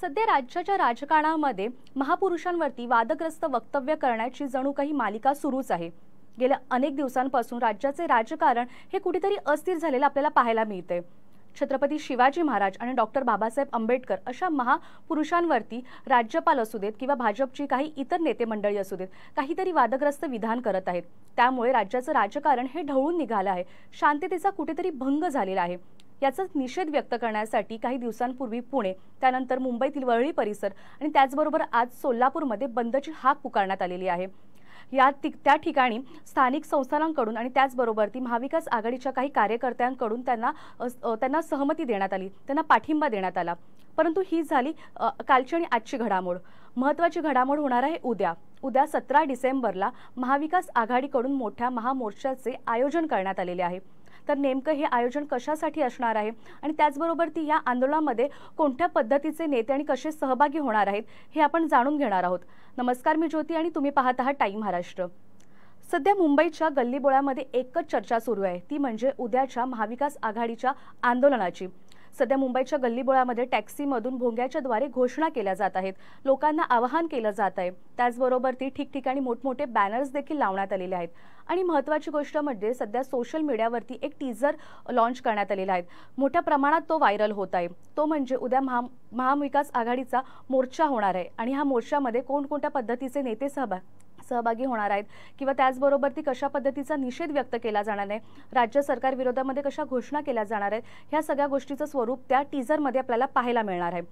सध्या राज्याच्या राजकारणामध्ये महापुरुषांवरती वादग्रस्त वक्तव्य करण्याची जणू काही मालिका सुरूच आहे गेल्या अनेक दिवसांपासून राज्याचे राजकारण हे कुठेतरी अस्थिर झालेलं आपल्याला पाहायला मिळते छत्रपती शिवाजी महाराज आणि डॉक्टर बाबासाहेब आंबेडकर अशा महापुरुषांवरती राज्यपाल असू देत किंवा भाजपची काही इतर नेते मंडळी असू देत काहीतरी वादग्रस्त विधान करत आहेत त्यामुळे राज्याचं राजकारण हे ढवळून निघालं आहे शांततेचा कुठेतरी भंग झालेला आहे याचा निषेध व्यक्त करण्यासाठी काही दिवसांपूर्वी पुणे त्यानंतर मुंबईतील वरळी परिसर आणि त्याचबरोबर आज सोलापूरमध्ये बंदची हाक पुकारण्यात आलेली आहे या त्या ठिकाणी स्थानिक संस्थानांकडून आणि त्याचबरोबर ती महाविकास आघाडीच्या काही कार्यकर्त्यांकडून त्यांना त्यांना सहमती देण्यात आली त्यांना पाठिंबा देण्यात आला परंतु ही झाली कालची आणि आजची घडामोड महत्त्वाची घडामोड होणार आहे उद्या उद्या सतरा डिसेंबरला महाविकास आघाडीकडून मोठ्या महामोर्चाचे आयोजन करण्यात आलेले आहे तर नेमकं हे आयोजन कशासाठी असणार आहे आणि त्याचबरोबर ती या आंदोलनामध्ये कोणत्या पद्धतीचे नेते आणि कसे सहभागी होणार आहेत हे आपण जाणून घेणार आहोत नमस्कार मी ज्योती आणि तुम्ही पाहत आहात टाईम महाराष्ट्र सध्या मुंबईच्या गल्लीबोळामध्ये एकच चर्चा सुरू आहे ती म्हणजे उद्याच्या महाविकास आघाडीच्या आंदोलनाची सध्या मुंबईच्या गल्लीबोळामध्ये टॅक्सीमधून भोंग्याच्याद्वारे घोषणा केल्या जात आहेत लोकांना आवाहन केलं जात आहे त्याचबरोबर ती ठिकठिकाणी मोठमोठे बॅनर्स देखील लावण्यात आलेले आहेत आणि महत्त्वाची गोष्ट म्हणजे सध्या सोशल मीडियावरती एक टीजर लॉन्च करण्यात आलेला आहे मोठ्या प्रमाणात तो व्हायरल होत आहे तो म्हणजे उद्या महा महाविकास आघाडीचा मोर्चा होणार आहे आणि ह्या मोर्चामध्ये कोणकोणत्या पद्धतीचे नेते सहभाग सहभागी होणार आहेत किंवा त्याचबरोबर ती कशा पद्धतीचा निषेध व्यक्त केला जाणार आहे राज्य सरकार विरोधामध्ये कशा घोषणा केल्या जाणार आहेत ह्या सगळ्या गोष्टीचं स्वरूप त्या टीझरमध्ये आपल्याला पाहायला मिळणार आहे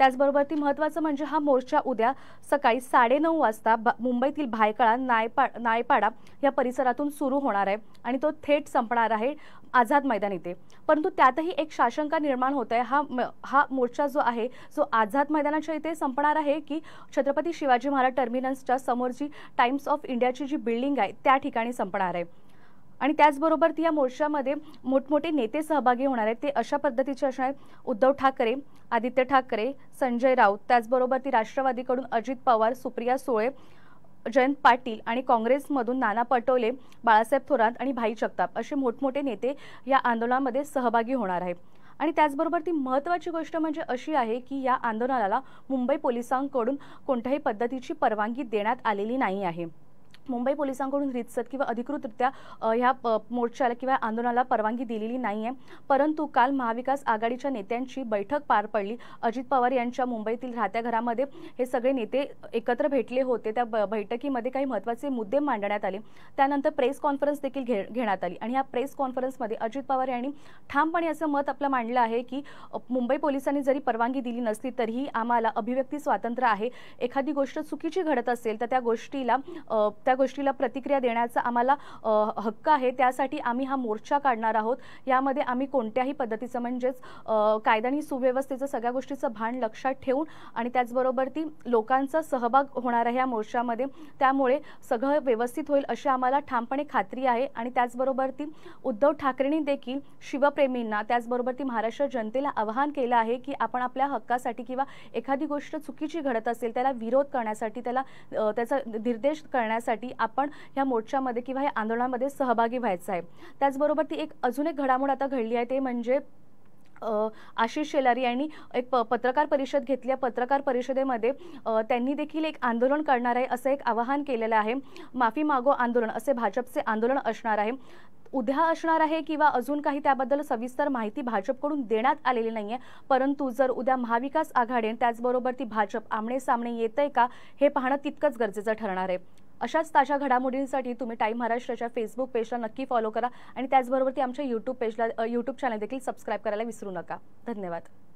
त्याचबरोबर ती महत्त्वाचं म्हणजे हा मोर्चा उद्या सकाळी नऊ वाजता मुंबईतील भायकळा नायपा नायपाडा या परिसरातून सुरू होणार आहे आणि तो थेट संपणार आहे आझाद मैदान इथे परंतु त्यातही एक शासंका निर्माण होत आहे हा हा मोर्चा जो आहे जो आझाद मैदानाच्या इथे संपणार आहे की छत्रपती शिवाजी महाराज टर्मिनसच्या समोर जी टाइम्स ऑफ इंडियाची जी बिल्डिंग आहे त्या ठिकाणी संपणार आहे आणि त्याचबरोबर ती या मोर्चामध्ये मोठमोठे नेते सहभागी होणार आहेत ते अशा पद्धतीचे असणार आहेत उद्धव ठाकरे आदित्य ठाकरे संजय राऊत त्याचबरोबर ती राष्ट्रवादीकडून अजित पवार सुप्रिया सुळे जयंत पाटील आणि काँग्रेसमधून नाना पटोले बाळासाहेब थोरात आणि भाई जगताप असे मोठमोठे नेते या आंदोलनामध्ये सहभागी होणार आहेत आणि त्याचबरोबर ती महत्त्वाची गोष्ट म्हणजे अशी आहे की या आंदोलनाला मुंबई पोलिसांकडून कोणत्याही पद्धतीची परवानगी देण्यात आलेली नाही आहे मुंबई पोलिसांकडून रितसर किंवा अधिकृतरित्या ह्या मोर्चाला किंवा आंदोलनाला परवानगी दिलेली नाही आहे परंतु काल महाविकास आघाडीच्या नेत्यांची बैठक पार पडली अजित पवार यांच्या मुंबईतील राहत्या घरामध्ये हे सगळे नेते एकत्र भेटले होते त्या बैठकीमध्ये काही महत्त्वाचे मुद्दे मांडण्यात आले त्यानंतर प्रेस कॉन्फरन्स देखील घे घेण्यात आली आणि या प्रेस कॉन्फरन्समध्ये अजित पवार यांनी ठामपणे असं मत आपलं मांडलं आहे की मुंबई पोलिसांनी जरी परवानगी दिली नसली तरीही आम्हाला अभिव्यक्ती स्वातंत्र्य आहे एखादी गोष्ट चुकीची घडत असेल तर त्या गोष्टीला त्या गोष्टीला प्रतिक्रिया देण्याचा आम्हाला हक्क आहे त्यासाठी आम्ही हा मोर्चा काढणार आहोत यामध्ये आम्ही कोणत्याही पद्धतीचं म्हणजेच कायदा आणि सुव्यवस्थेचं सगळ्या गोष्टीचं भान लक्षात ठेवून आणि त्याचबरोबर ती लोकांचा सहभाग होणार आहे या मोर्चामध्ये त्यामुळे सगळं व्यवस्थित होईल अशी आम्हाला ठामपणे खात्री आहे आणि त्याचबरोबर ती उद्धव ठाकरेंनी देखील शिवप्रेमींना त्याचबरोबर ती महाराष्ट्र जनतेला आवाहन केलं आहे की आपण आपल्या हक्कासाठी किंवा एखादी गोष्ट चुकीची घडत असेल त्याला विरोध करण्यासाठी त्याला त्याचा निर्देश करण्यासाठी करण्यासाठी आपण ह्या मोर्चामध्ये किंवा ह्या आंदोलनामध्ये सहभागी व्हायचं आहे त्याचबरोबर ती एक अजून एक घडामोड आता घडली आहे ते म्हणजे आशिष शेलारी यांनी एक प पत्रकार परिषद घेतली पत्रकार परिषदेमध्ये त्यांनी देखील एक आंदोलन करणार आहे असं एक आवाहन केलेलं आहे माफी मागो आंदोलन असे भाजपचे आंदोलन असणार आहे उद्या असणार आहे किंवा अजून काही त्याबद्दल सविस्तर माहिती भाजपकडून देण्यात आलेली नाही आहे परंतु जर उद्या महाविकास आघाडी त्याचबरोबर ती भाजप आमणे सामने येत आहे का हे पाहणं तितकंच गरजेचं ठरणार आहे अशाच ताज्या घडामोडींसाठी तुम्ही टाईम महाराष्ट्राच्या फेसबुक पेजला नक्की फॉलो करा आणि त्याचबरोबर ती आमच्या यूट्यूब पेजला यूट्यूब चॅनल देखील सबस्क्राईब करायला विसरू नका धन्यवाद